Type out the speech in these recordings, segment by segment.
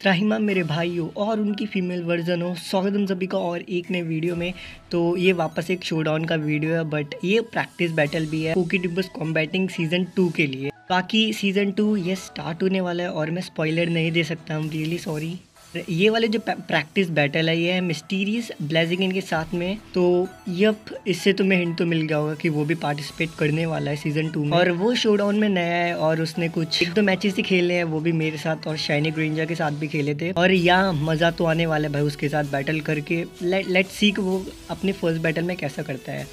त्राहिमा मेरे भाइयों और उनकी फीमेल वर्जन हो हम सभी का और एक नए वीडियो में तो ये वापस एक शोडाउन का वीडियो है बट ये प्रैक्टिस बैटल भी है कुकी डिब्बस कॉम्बैटिंग सीजन टू के लिए बाकी सीजन टू ये स्टार्ट होने वाला है और मैं स्पॉइलर नहीं दे सकता हूँ रियली सॉरी ये वाले जो प्रैक्टिस बैटल है ये है मिस्टीरियस ब्लेजिंग इनके साथ में तो यप इससे तुम्हें हिंट तो मिल गया होगा कि वो भी पार्टिसिपेट करने वाला है सीजन टू में और वो शोडाउन में नया है और उसने कुछ एक दो मैचेस ही खेले हैं वो भी मेरे साथ और शाइनी ग्रेंजा के साथ भी खेले थे और यहाँ मज़ा तो आने वाला है भाई उसके साथ बैटल करके लेट लेट सी वो अपने फर्स्ट बैटल में कैसा करता है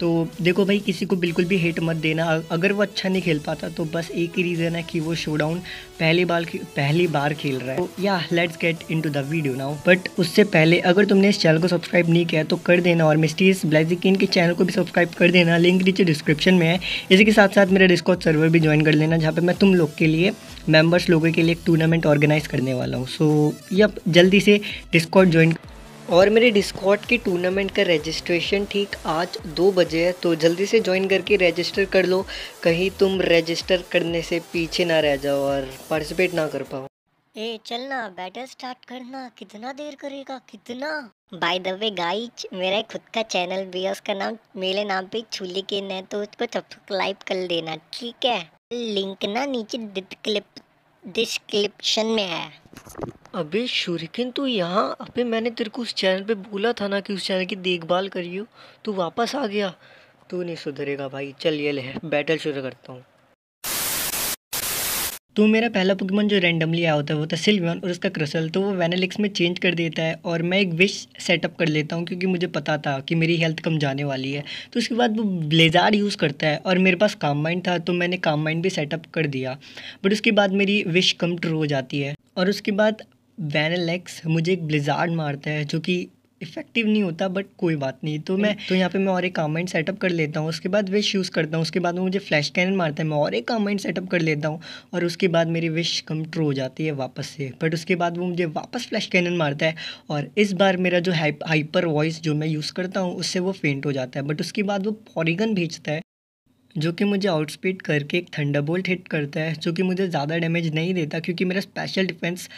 तो देखो भाई किसी को बिल्कुल भी हेट मत देना अगर वो अच्छा नहीं खेल पाता तो बस एक ही रीज़न है कि वो शोडाउन पहली बार पहली बार खेल रहा है तो या let's get into the video now but उससे पहले अगर तुमने इस चैनल को सब्सक्राइब नहीं किया तो कर देना और मिस्टीज ब्लैजिकिन के चैनल को भी सब्सक्राइब कर देना लिंक नीचे डिस्क्रिप्शन में है इसी के साथ साथ मेरा डिस्कॉट सर्वर भी ज्वाइन कर लेना जहाँ पर मैं तुम लोग के लिए मेम्बर्स लोगों के लिए एक टूर्नामेंट ऑर्गेनाइज करने वाला हूँ सो so, यप जल्दी से डिस्कॉट ज्वाइन और मेरे डिस्कॉट के टूर्नामेंट का रजिस्ट्रेशन ठीक आज दो बजे है तो जल्दी से ज्वाइन करके रजिस्टर कर लो कहीं तुम रजिस्टर करने से पीछे ना रह जाओ और पार्टिसिपेट ना कर पाओ ए चलना बैटल स्टार्ट करना कितना देर करेगा कितना बाय द वे गाइज मेरा खुद का चैनल भी है उसका नाम मेरे नाम पे छुली के न तो उसको सब्सक्राइब कर लेना ठीक है लिंक ना नीचे डिस्क्रिप्ट डिस्क्रिप्शन में है अबे शुरिकिन तू यहाँ अबे मैंने तेरे को उस चैनल पे बोला था ना कि उस चैनल की देखभाल करियो तू वापस आ गया तू नहीं सुधरेगा भाई चल ये ले बैटल शुरू करता हूँ तो मेरा पहला पुकमन जो रैंडमली आया होता है वो था सिल्वियन और उसका क्रसल तो वो वेनेलिक्स में चेंज कर देता है और मैं एक विश सेटअप कर लेता हूँ क्योंकि मुझे पता था कि मेरी हेल्थ कम जाने वाली है तो उसके बाद वो ब्लेजार यूज़ करता है और मेरे पास काम माइंड था तो मैंने काम माइंड भी सेटअप कर दिया बट उसके बाद मेरी विश कम ट्रू हो जाती है और उसके बाद वैनलेक्स मुझे एक ब्लिजार्ड मारता है जो कि इफेक्टिव नहीं होता बट कोई बात नहीं तो मैं तो यहाँ पे मैं और एक कमेंट सेटअप कर लेता हूँ उसके बाद विश यूज़ करता हूँ उसके बाद वो मुझे फ्लैश कैनन मारता है मैं और एक कमेंट सेटअप कर लेता हूँ और उसके बाद मेरी विश कंट्रो हो जाती है वापस से बट उसके बाद वो मुझे वापस फ्लैश कैनन मारता है और इस बार मेरा जो हाइपर वॉइस जो मैं यूज़ करता हूँ उससे वो फेंट हो जाता है बट उसके बाद वो पॉरीगन भेजता है जो कि मुझे आउटस्पीड करके एक थंडरबोल्ट हिट करता है जो कि मुझे ज़्यादा डैमेज नहीं देता क्योंकि मेरा स्पेशल डिफेंस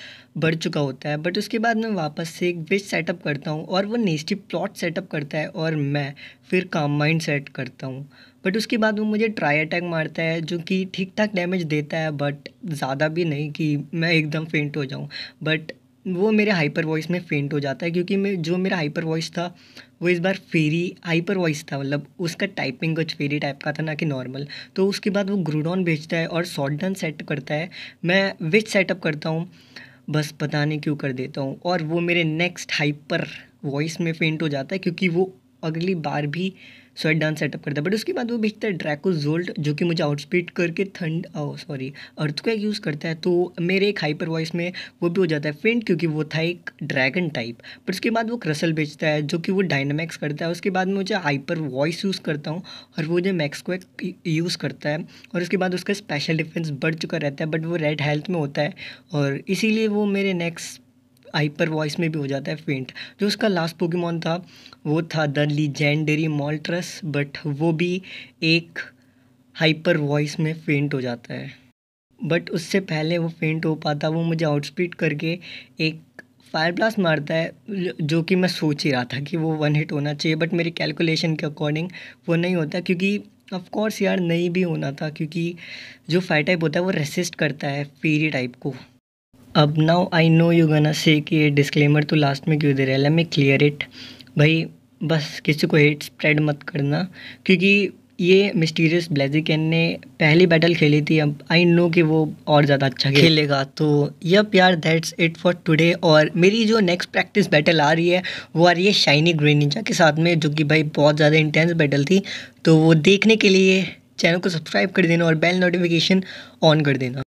बढ़ चुका होता है बट उसके बाद मैं वापस से एक विच सेटअप करता हूँ और वो नेस्टी प्लॉट सेटअप करता है और मैं फिर काम माइंड सेट करता हूँ बट उसके बाद वो मुझे ट्राई अटैक मारता है जो कि ठीक ठाक डैमेज देता है बट ज़्यादा भी नहीं कि मैं एकदम फेंट हो जाऊँ बट वो मेरे हाइपर वॉइस में फेंट हो जाता है क्योंकि मैं जो मेरा हाइपर वॉइस था वो इस बार फेरी हाइपर वॉइस था मतलब उसका टाइपिंग कुछ फेरी टाइप का था ना कि नॉर्मल तो उसके बाद वो ग्रूडॉन भेजता है और शॉर्ट डन सेट करता है मैं विच सेटअप करता हूँ बस पता नहीं क्यों कर देता हूँ और वो मेरे नेक्स्ट हाइपर वॉइस में फेंट हो जाता है क्योंकि वो अगली बार भी स्वेट डांस सेटअप करता है बट उसके बाद वो बेचता है ड्रैको जोल्ट जो कि मुझे आउटस्पीड करके ठंड सॉरी अर्थ का यूज़ करता है तो मेरे एक हाइपर वॉइस में वो भी हो जाता है फेंट क्योंकि वो था एक ड्रैगन टाइप बट उसके बाद वो क्रसल बेचता है जो कि वो डायनामैक्स करता है उसके बाद मुझे हाइपर वॉइस यूज़ करता हूँ और वो जो मैक्स को यूज़ करता है और उसके बाद उसका स्पेशल डिफेंस बढ़ चुका रहता है बट वो रेड हेल्थ में होता है और इसीलिए वो मेरे नेक्स्ट हाइपर वॉइस में भी हो जाता है फेंट जो उसका लास्ट पोकेमॉन था वो था द लीजेंडरी मॉल्ट्रस बट वो भी एक हाइपर वॉइस में फेंट हो जाता है बट उससे पहले वो फेंट हो पाता वो मुझे आउटस्पीड करके एक फायर ब्लास्ट मारता है जो कि मैं सोच ही रहा था कि वो वन हिट होना चाहिए बट मेरी कैलकुलेशन के अकॉर्डिंग वो नहीं होता क्योंकि ऑफकोर्स यार नहीं भी होना था क्योंकि जो फायर टाइप होता है वो रेसिस्ट करता है फेरी टाइप को अब नाउ आई नो यू गना से कि ये डिस्क्लेमर तो लास्ट में क्यों दे रहा है मैं क्लियर इट भाई बस किसी को हेट स्प्रेड मत करना क्योंकि ये मिस्टीरियस ब्लैजिकन ने पहली बैटल खेली थी अब आई नो कि वो और ज़्यादा अच्छा खेलेगा तो यप यार दैट्स इट फॉर टुडे और मेरी जो नेक्स्ट प्रैक्टिस बैटल आ रही है वो आ रही है शाइनी ग्रेनिजा के साथ में जो कि भाई बहुत ज़्यादा इंटेंस बैटल थी तो वो देखने के लिए चैनल को सब्सक्राइब कर देना और बेल नोटिफिकेशन ऑन कर देना